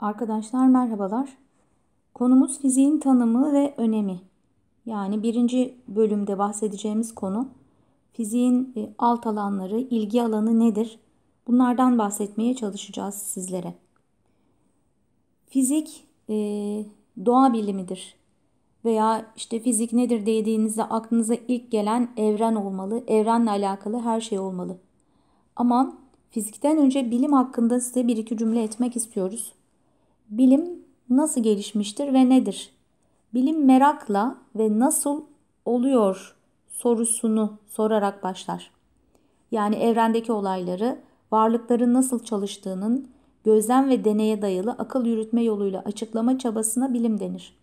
Arkadaşlar merhabalar. Konumuz fiziğin tanımı ve önemi. Yani birinci bölümde bahsedeceğimiz konu fiziğin e, alt alanları, ilgi alanı nedir? Bunlardan bahsetmeye çalışacağız sizlere. Fizik e, doğa bilimidir veya işte fizik nedir dediğinizde aklınıza ilk gelen evren olmalı, evrenle alakalı her şey olmalı. Ama fizikten önce bilim hakkında size bir iki cümle etmek istiyoruz bilim nasıl gelişmiştir ve nedir? Bilim merakla ve nasıl oluyor sorusunu sorarak başlar. Yani evrendeki olayları, varlıkların nasıl çalıştığının gözlem ve deneye dayalı akıl yürütme yoluyla açıklama çabasına bilim denir.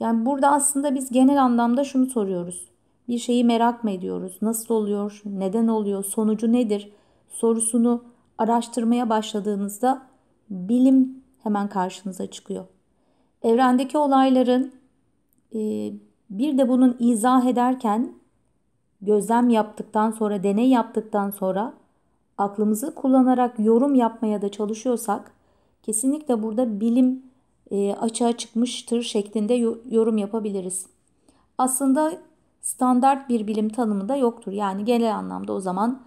Yani burada aslında biz genel anlamda şunu soruyoruz. Bir şeyi merak mı ediyoruz? Nasıl oluyor? Neden oluyor? Sonucu nedir? Sorusunu araştırmaya başladığınızda bilim hemen karşınıza çıkıyor. Evrendeki olayların e, bir de bunun izah ederken gözlem yaptıktan sonra, deney yaptıktan sonra aklımızı kullanarak yorum yapmaya da çalışıyorsak kesinlikle burada bilim e, açığa çıkmıştır şeklinde yorum yapabiliriz. Aslında standart bir bilim tanımı da yoktur. Yani genel anlamda o zaman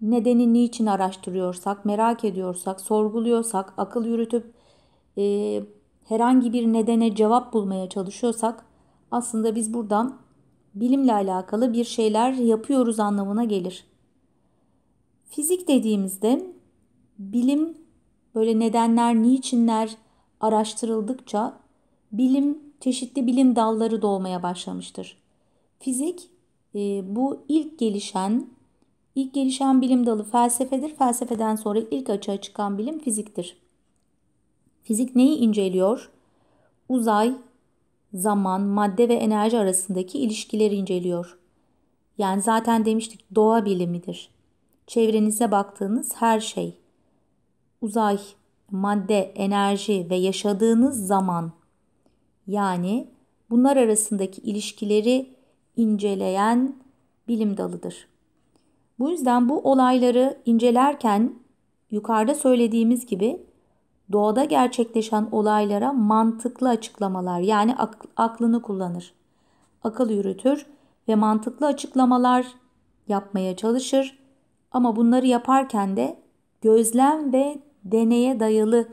nedeni niçin araştırıyorsak, merak ediyorsak, sorguluyorsak, akıl yürütüp e, herhangi bir nedene cevap bulmaya çalışıyorsak aslında biz buradan bilimle alakalı bir şeyler yapıyoruz anlamına gelir. Fizik dediğimizde bilim böyle nedenler, niçinler araştırıldıkça bilim çeşitli bilim dalları doğmaya başlamıştır. Fizik bu ilk gelişen ilk gelişen bilim dalı felsefedir. Felsefeden sonra ilk açığa çıkan bilim fiziktir. Fizik neyi inceliyor? Uzay, zaman, madde ve enerji arasındaki ilişkileri inceliyor. Yani zaten demiştik doğa bilimidir. Çevrenize baktığınız her şey. Uzay, madde, enerji ve yaşadığınız zaman. Yani bunlar arasındaki ilişkileri inceleyen bilim dalıdır. Bu yüzden bu olayları incelerken yukarıda söylediğimiz gibi doğada gerçekleşen olaylara mantıklı açıklamalar yani aklını kullanır. Akıl yürütür ve mantıklı açıklamalar yapmaya çalışır ama bunları yaparken de gözlem ve deneye dayalı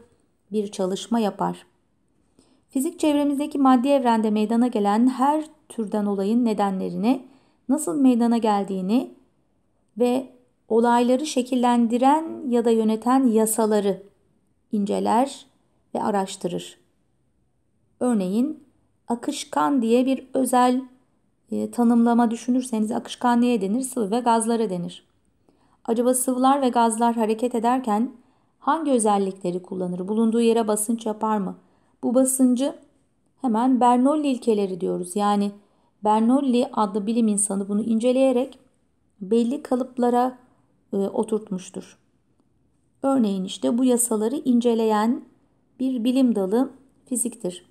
bir çalışma yapar. Fizik çevremizdeki maddi evrende meydana gelen her türden olayın nedenlerini, nasıl meydana geldiğini ve olayları şekillendiren ya da yöneten yasaları inceler ve araştırır. Örneğin akışkan diye bir özel e, tanımlama düşünürseniz akışkan neye denir? Sıvı ve gazlara denir. Acaba sıvılar ve gazlar hareket ederken hangi özellikleri kullanır? Bulunduğu yere basınç yapar mı? Bu basıncı hemen Bernoulli ilkeleri diyoruz. Yani Bernoulli adlı bilim insanı bunu inceleyerek belli kalıplara e, oturtmuştur. Örneğin işte bu yasaları inceleyen bir bilim dalı fiziktir.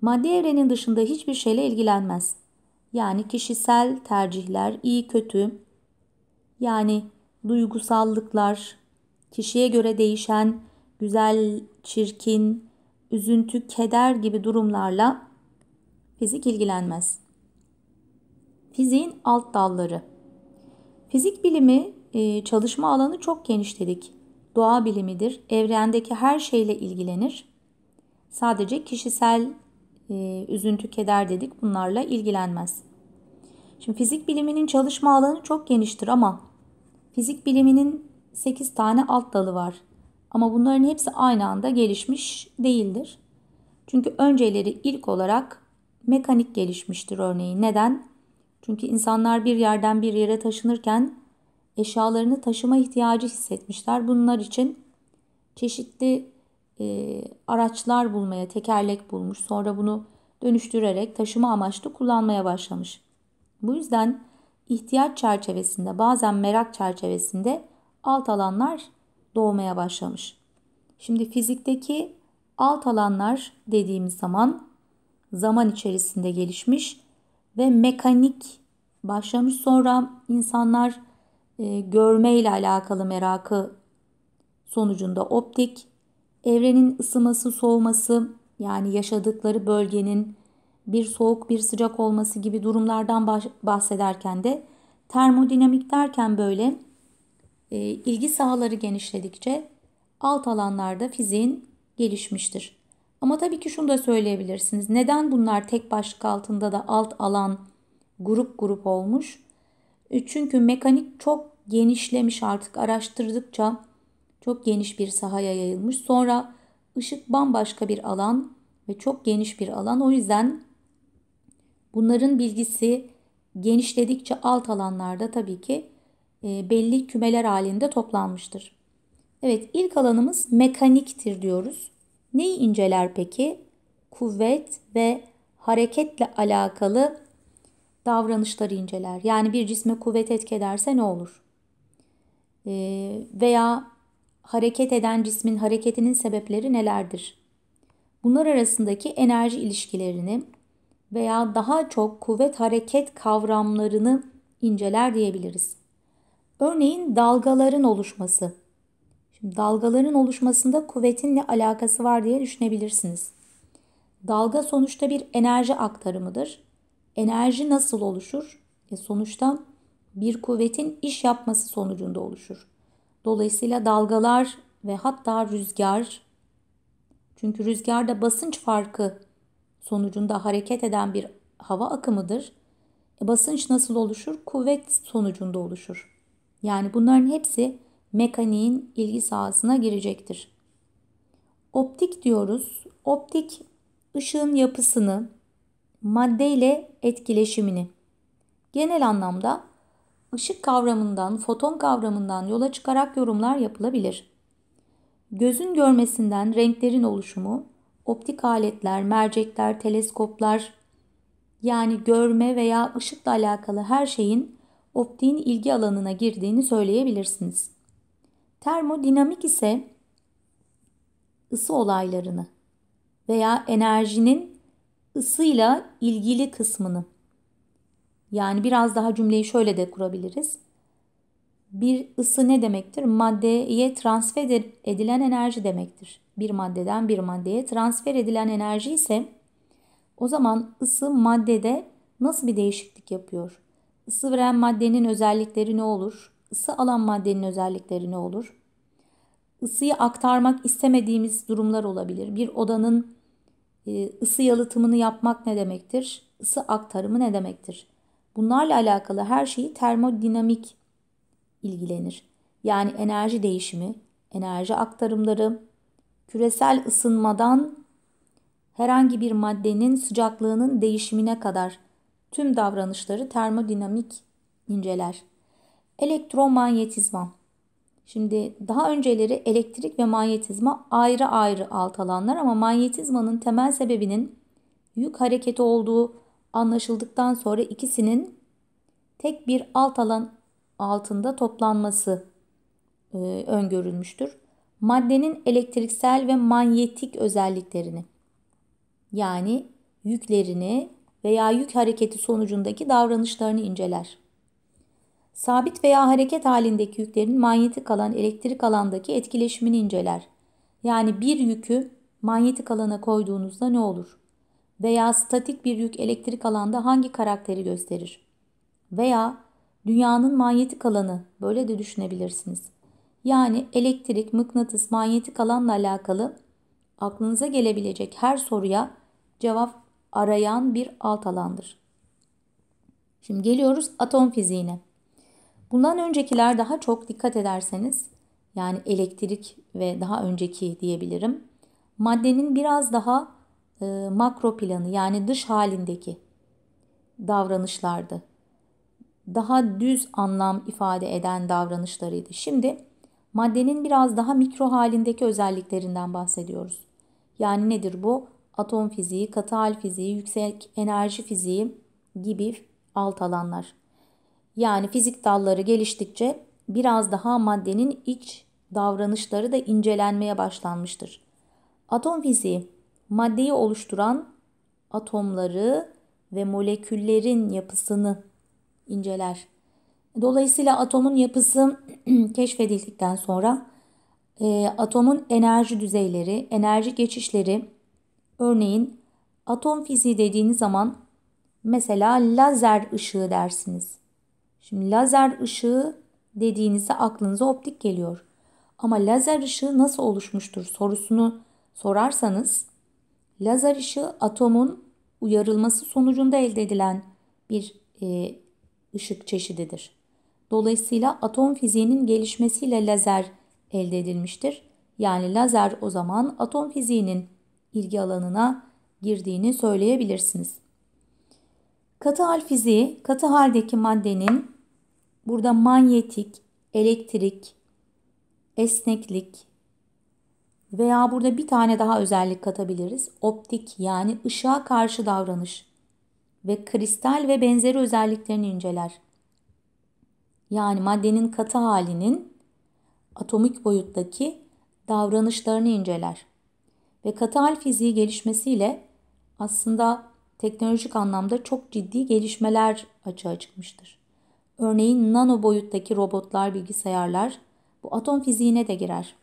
Madde evrenin dışında hiçbir şeyle ilgilenmez. Yani kişisel tercihler, iyi kötü, yani duygusallıklar, kişiye göre değişen güzel, çirkin, üzüntü, keder gibi durumlarla fizik ilgilenmez. Fiziğin alt dalları. Fizik bilimi e, çalışma alanı çok geniş dedik doğa bilimidir. Evrendeki her şeyle ilgilenir. Sadece kişisel e, üzüntü, keder dedik bunlarla ilgilenmez. Şimdi fizik biliminin çalışma alanı çok geniştir ama fizik biliminin 8 tane alt dalı var. Ama bunların hepsi aynı anda gelişmiş değildir. Çünkü önceleri ilk olarak mekanik gelişmiştir örneğin. Neden? Çünkü insanlar bir yerden bir yere taşınırken eşyalarını taşıma ihtiyacı hissetmişler. Bunlar için çeşitli e, araçlar bulmaya, tekerlek bulmuş. Sonra bunu dönüştürerek taşıma amaçlı kullanmaya başlamış. Bu yüzden ihtiyaç çerçevesinde, bazen merak çerçevesinde alt alanlar doğmaya başlamış. Şimdi fizikteki alt alanlar dediğimiz zaman zaman içerisinde gelişmiş ve mekanik başlamış sonra insanlar e, görme ile alakalı merakı sonucunda optik, evrenin ısıması, soğuması yani yaşadıkları bölgenin bir soğuk bir sıcak olması gibi durumlardan bahsederken de termodinamik derken böyle e, ilgi sahaları genişledikçe alt alanlarda fiziğin gelişmiştir. Ama tabii ki şunu da söyleyebilirsiniz. Neden bunlar tek başlık altında da alt alan grup grup olmuş? Çünkü mekanik çok genişlemiş artık araştırdıkça çok geniş bir sahaya yayılmış. Sonra ışık bambaşka bir alan ve çok geniş bir alan. O yüzden bunların bilgisi genişledikçe alt alanlarda tabii ki e, belli kümeler halinde toplanmıştır. Evet ilk alanımız mekaniktir diyoruz. Neyi inceler peki? Kuvvet ve hareketle alakalı davranışları inceler. Yani bir cisme kuvvet etkederse ne olur? Ee, veya hareket eden cismin hareketinin sebepleri nelerdir? Bunlar arasındaki enerji ilişkilerini veya daha çok kuvvet hareket kavramlarını inceler diyebiliriz. Örneğin dalgaların oluşması. Şimdi dalgaların oluşmasında kuvvetin ne alakası var diye düşünebilirsiniz. Dalga sonuçta bir enerji aktarımıdır Enerji nasıl oluşur? E sonuçta bir kuvvetin iş yapması sonucunda oluşur. Dolayısıyla dalgalar ve hatta rüzgar çünkü rüzgarda basınç farkı sonucunda hareket eden bir hava akımıdır. E basınç nasıl oluşur? Kuvvet sonucunda oluşur. Yani bunların hepsi mekaniğin ilgi sahasına girecektir. Optik diyoruz. Optik ışığın yapısını, madde ile etkileşimini. Genel anlamda ışık kavramından, foton kavramından yola çıkarak yorumlar yapılabilir. Gözün görmesinden renklerin oluşumu, optik aletler, mercekler, teleskoplar yani görme veya ışıkla alakalı her şeyin optiğin ilgi alanına girdiğini söyleyebilirsiniz. Termodinamik ise ısı olaylarını veya enerjinin ısıyla ilgili kısmını. Yani biraz daha cümleyi şöyle de kurabiliriz. Bir ısı ne demektir? Maddeye transfer edilen enerji demektir. Bir maddeden bir maddeye transfer edilen enerji ise o zaman ısı maddede nasıl bir değişiklik yapıyor? Isı veren maddenin özellikleri ne olur? Isı alan maddenin özellikleri ne olur? Isıyı aktarmak istemediğimiz durumlar olabilir. Bir odanın ee, ısı yalıtımını yapmak ne demektir? Isı aktarımı ne demektir? Bunlarla alakalı her şeyi termodinamik ilgilenir. Yani enerji değişimi, enerji aktarımları, küresel ısınmadan herhangi bir maddenin sıcaklığının değişimine kadar tüm davranışları termodinamik inceler. Elektromanyetizma Şimdi daha önceleri elektrik ve manyetizma ayrı ayrı alt alanlar ama manyetizmanın temel sebebinin yük hareketi olduğu anlaşıldıktan sonra ikisinin tek bir alt alan altında toplanması e, öngörülmüştür. Maddenin elektriksel ve manyetik özelliklerini yani yüklerini veya yük hareketi sonucundaki davranışlarını inceler. Sabit veya hareket halindeki yüklerin manyetik alan elektrik alandaki etkileşimini inceler. Yani bir yükü manyetik alana koyduğunuzda ne olur? Veya statik bir yük elektrik alanda hangi karakteri gösterir? Veya dünyanın manyetik alanı böyle de düşünebilirsiniz. Yani elektrik, mıknatıs, manyetik alanla alakalı aklınıza gelebilecek her soruya cevap arayan bir alt alandır. Şimdi geliyoruz atom fiziğine. Bundan öncekiler daha çok dikkat ederseniz yani elektrik ve daha önceki diyebilirim. Maddenin biraz daha e, makro planı yani dış halindeki davranışlardı. Daha düz anlam ifade eden davranışlarıydı. Şimdi maddenin biraz daha mikro halindeki özelliklerinden bahsediyoruz. Yani nedir bu? Atom fiziği, katı hal fiziği, yüksek enerji fiziği gibi alt alanlar. Yani fizik dalları geliştikçe biraz daha maddenin iç davranışları da incelenmeye başlanmıştır. Atom fiziği maddeyi oluşturan atomları ve moleküllerin yapısını inceler. Dolayısıyla atomun yapısı keşfedildikten sonra e, atomun enerji düzeyleri, enerji geçişleri örneğin atom fiziği dediğiniz zaman mesela lazer ışığı dersiniz. Şimdi lazer ışığı dediğinizde aklınıza optik geliyor. Ama lazer ışığı nasıl oluşmuştur sorusunu sorarsanız lazer ışığı atomun uyarılması sonucunda elde edilen bir e, ışık çeşididir. Dolayısıyla atom fiziğinin gelişmesiyle lazer elde edilmiştir. Yani lazer o zaman atom fiziğinin ilgi alanına girdiğini söyleyebilirsiniz. Katı hal fiziği, katı haldeki maddenin Burada manyetik, elektrik, esneklik veya burada bir tane daha özellik katabiliriz. Optik yani ışığa karşı davranış ve kristal ve benzeri özelliklerini inceler. Yani maddenin katı halinin atomik boyuttaki davranışlarını inceler. Ve katı hal fiziği gelişmesiyle aslında teknolojik anlamda çok ciddi gelişmeler açığa çıkmıştır. Örneğin nano boyuttaki robotlar, bilgisayarlar bu atom fiziğine de girer.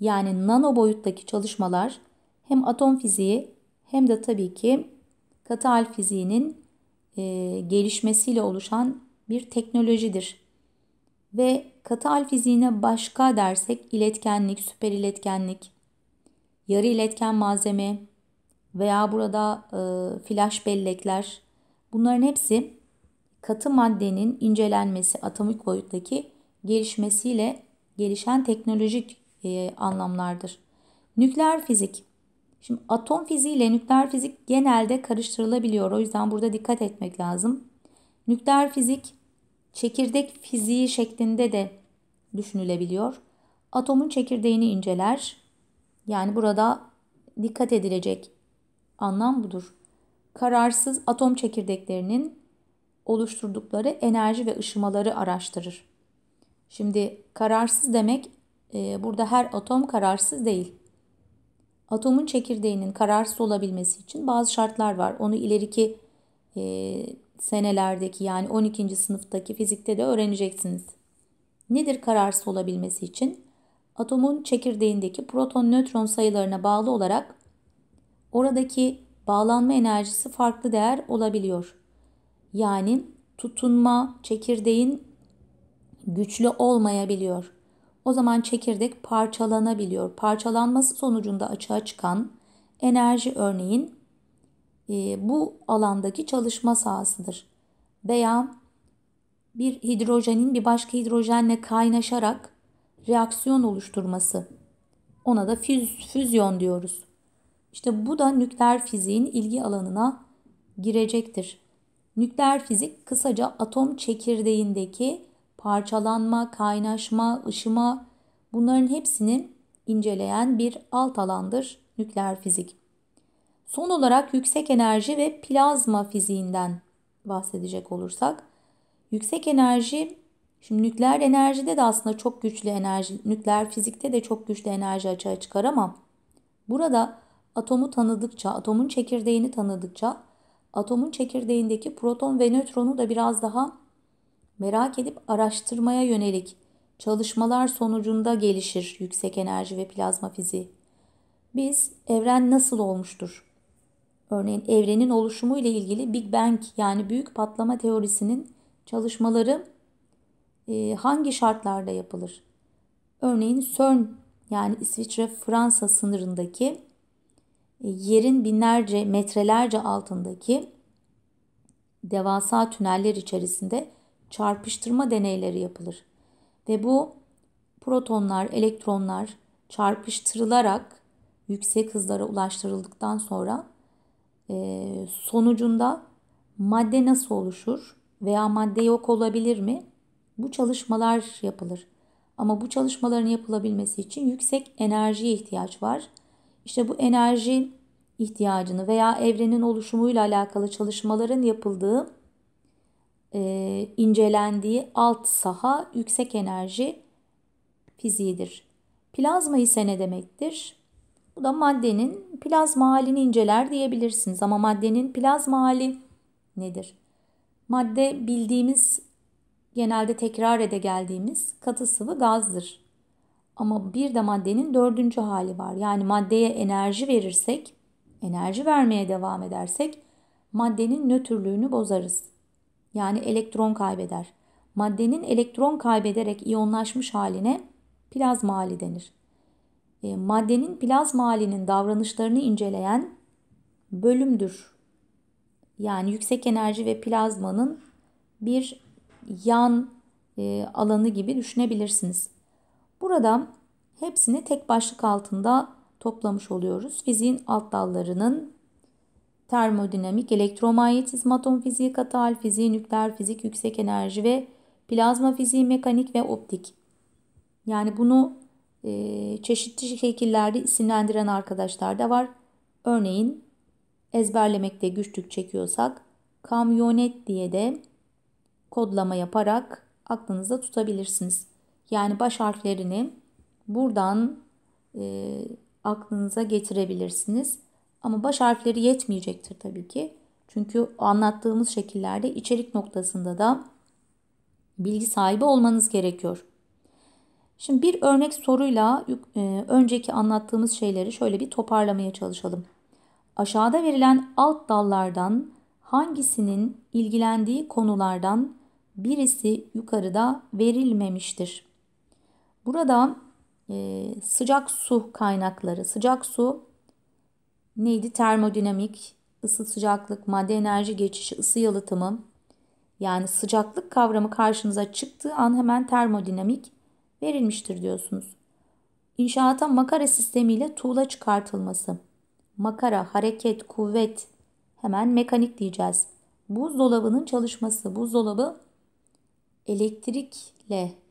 Yani nano boyuttaki çalışmalar hem atom fiziği hem de tabii ki katı hal fiziğinin e, gelişmesiyle oluşan bir teknolojidir. Ve katı hal fiziğine başka dersek iletkenlik, süper iletkenlik, yarı iletken malzeme veya burada e, flash bellekler bunların hepsi katı maddenin incelenmesi atomik boyuttaki gelişmesiyle gelişen teknolojik e, anlamlardır. Nükleer fizik. Şimdi atom fiziği ile nükleer fizik genelde karıştırılabiliyor. O yüzden burada dikkat etmek lazım. Nükleer fizik çekirdek fiziği şeklinde de düşünülebiliyor. Atomun çekirdeğini inceler. Yani burada dikkat edilecek anlam budur. Kararsız atom çekirdeklerinin oluşturdukları enerji ve ışımaları araştırır. Şimdi kararsız demek e, burada her atom kararsız değil. Atomun çekirdeğinin kararsız olabilmesi için bazı şartlar var. Onu ileriki e, senelerdeki yani 12. sınıftaki fizikte de öğreneceksiniz. Nedir kararsız olabilmesi için? Atomun çekirdeğindeki proton nötron sayılarına bağlı olarak oradaki bağlanma enerjisi farklı değer olabiliyor. Yani tutunma çekirdeğin güçlü olmayabiliyor. O zaman çekirdek parçalanabiliyor. Parçalanması sonucunda açığa çıkan enerji örneğin e, bu alandaki çalışma sahasıdır. Veya bir hidrojenin bir başka hidrojenle kaynaşarak reaksiyon oluşturması. Ona da füz, füzyon diyoruz. İşte bu da nükleer fiziğin ilgi alanına girecektir. Nükleer fizik kısaca atom çekirdeğindeki parçalanma, kaynaşma, ışıma bunların hepsini inceleyen bir alt alandır nükleer fizik. Son olarak yüksek enerji ve plazma fiziğinden bahsedecek olursak yüksek enerji şimdi nükleer enerjide de aslında çok güçlü enerji nükleer fizikte de çok güçlü enerji açığa çıkar ama burada atomu tanıdıkça atomun çekirdeğini tanıdıkça atomun çekirdeğindeki proton ve nötronu da biraz daha merak edip araştırmaya yönelik çalışmalar sonucunda gelişir yüksek enerji ve plazma fiziği. Biz evren nasıl olmuştur? Örneğin evrenin oluşumu ile ilgili Big Bang yani büyük patlama teorisinin çalışmaları e, hangi şartlarda yapılır? Örneğin CERN yani İsviçre Fransa sınırındaki yerin binlerce metrelerce altındaki devasa tüneller içerisinde çarpıştırma deneyleri yapılır. Ve bu protonlar, elektronlar çarpıştırılarak yüksek hızlara ulaştırıldıktan sonra e, sonucunda madde nasıl oluşur veya madde yok olabilir mi? Bu çalışmalar yapılır. Ama bu çalışmaların yapılabilmesi için yüksek enerjiye ihtiyaç var işte bu enerji ihtiyacını veya evrenin oluşumuyla alakalı çalışmaların yapıldığı, e, incelendiği alt saha yüksek enerji fiziğidir. Plazma ise ne demektir? Bu da maddenin plazma halini inceler diyebilirsiniz ama maddenin plazma hali nedir? Madde bildiğimiz genelde tekrar ede geldiğimiz katı sıvı gazdır. Ama bir de maddenin dördüncü hali var. Yani maddeye enerji verirsek, enerji vermeye devam edersek maddenin nötrlüğünü bozarız. Yani elektron kaybeder. Maddenin elektron kaybederek iyonlaşmış haline plazma hali denir. E, maddenin plazma halinin davranışlarını inceleyen bölümdür. Yani yüksek enerji ve plazmanın bir yan e, alanı gibi düşünebilirsiniz. Burada hepsini tek başlık altında toplamış oluyoruz. Fiziğin alt dallarının termodinamik, elektromanyetizma, atom fiziği, katal hal fiziği, nükleer fizik, yüksek enerji ve plazma fiziği, mekanik ve optik. Yani bunu e, çeşitli şekillerde isimlendiren arkadaşlar da var. Örneğin ezberlemekte güçlük çekiyorsak kamyonet diye de kodlama yaparak aklınızda tutabilirsiniz. Yani baş harflerini buradan e, aklınıza getirebilirsiniz. Ama baş harfleri yetmeyecektir tabii ki. Çünkü anlattığımız şekillerde içerik noktasında da bilgi sahibi olmanız gerekiyor. Şimdi bir örnek soruyla e, önceki anlattığımız şeyleri şöyle bir toparlamaya çalışalım. Aşağıda verilen alt dallardan hangisinin ilgilendiği konulardan birisi yukarıda verilmemiştir? Burada e, sıcak su kaynakları, sıcak su neydi? Termodinamik, ısı sıcaklık, madde enerji geçişi, ısı yalıtımı. Yani sıcaklık kavramı karşınıza çıktığı an hemen termodinamik verilmiştir diyorsunuz. İnşaata makara sistemiyle tuğla çıkartılması. Makara, hareket, kuvvet hemen mekanik diyeceğiz. Buzdolabının çalışması. Buzdolabı elektrik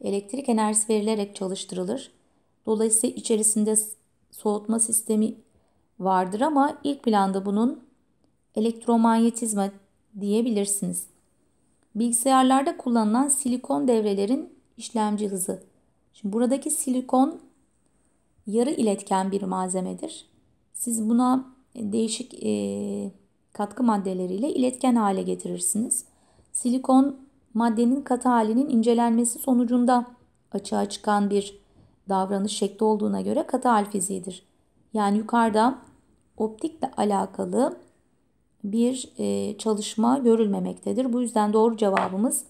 elektrik enerjisi verilerek çalıştırılır. Dolayısıyla içerisinde soğutma sistemi vardır ama ilk planda bunun elektromanyetizma diyebilirsiniz. Bilgisayarlarda kullanılan silikon devrelerin işlemci hızı. Şimdi buradaki silikon yarı iletken bir malzemedir. Siz buna e, değişik e, katkı maddeleriyle iletken hale getirirsiniz. Silikon maddenin katı halinin incelenmesi sonucunda açığa çıkan bir davranış şekli olduğuna göre katı hal fiziğidir. Yani yukarıda optikle alakalı bir e, çalışma görülmemektedir. Bu yüzden doğru cevabımız